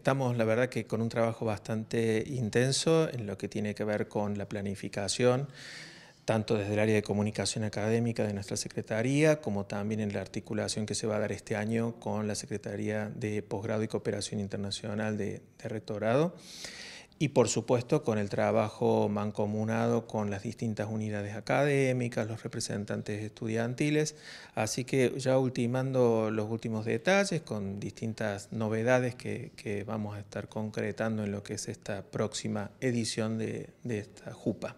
Estamos, la verdad, que con un trabajo bastante intenso en lo que tiene que ver con la planificación, tanto desde el área de comunicación académica de nuestra Secretaría, como también en la articulación que se va a dar este año con la Secretaría de Posgrado y Cooperación Internacional de, de Rectorado y por supuesto con el trabajo mancomunado con las distintas unidades académicas, los representantes estudiantiles, así que ya ultimando los últimos detalles con distintas novedades que, vamos a estar concretando en lo que es esta próxima edición de, de esta JUPA.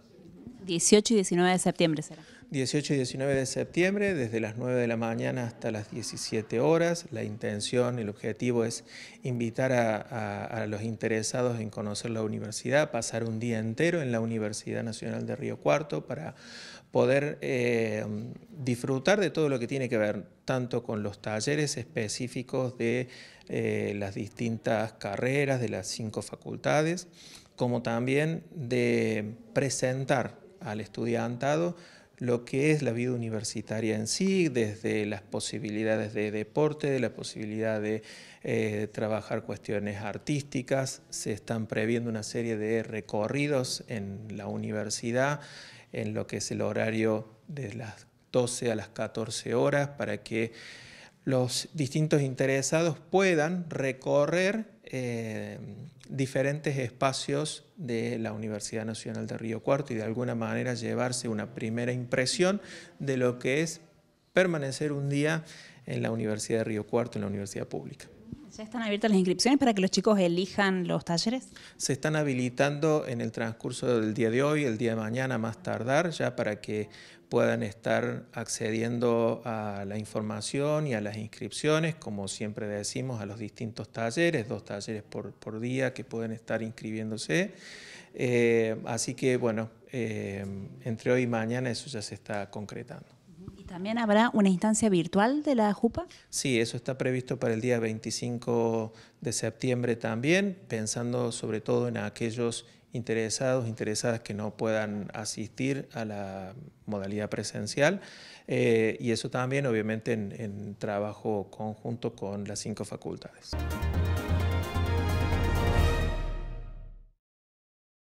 18 y 19 de septiembre será. 18 y 19 de septiembre, desde las 9 de la mañana hasta las 17 horas. La intención, el objetivo es invitar a, los interesados en conocer la universidad, pasar un día entero en la Universidad Nacional de Río Cuarto para poder eh, disfrutar de todo lo que tiene que ver tanto con los talleres específicos de eh, las distintas carreras de las cinco facultades, como también de presentar al estudiantado lo que es la vida universitaria en sí, desde las posibilidades de deporte, de la posibilidad eh, de trabajar cuestiones artísticas, se están previendo una serie de recorridos en la universidad, en lo que es el horario de las 12 a las 14 horas, para que los distintos interesados puedan recorrer eh, diferentes espacios de la Universidad Nacional de Río Cuarto y de alguna manera llevarse una primera impresión de lo que es permanecer un día en la Universidad de Río Cuarto, en la Universidad Pública. ¿Ya están abiertas las inscripciones para que los chicos elijan los talleres? Se están habilitando en el transcurso del día de hoy, el día de mañana más tardar, ya para que puedan estar accediendo a la información y a las inscripciones, como siempre decimos, a los distintos talleres, dos talleres por, día que pueden estar inscribiéndose. Eh, así que bueno, eh, entre hoy y mañana eso ya se está concretando. ¿También habrá una instancia virtual de la JUPA? Sí, eso está previsto para el día 25 de septiembre también, pensando sobre todo en aquellos interesados, interesadas que no puedan asistir a la modalidad presencial eh, y eso también obviamente en trabajo conjunto con las cinco facultades.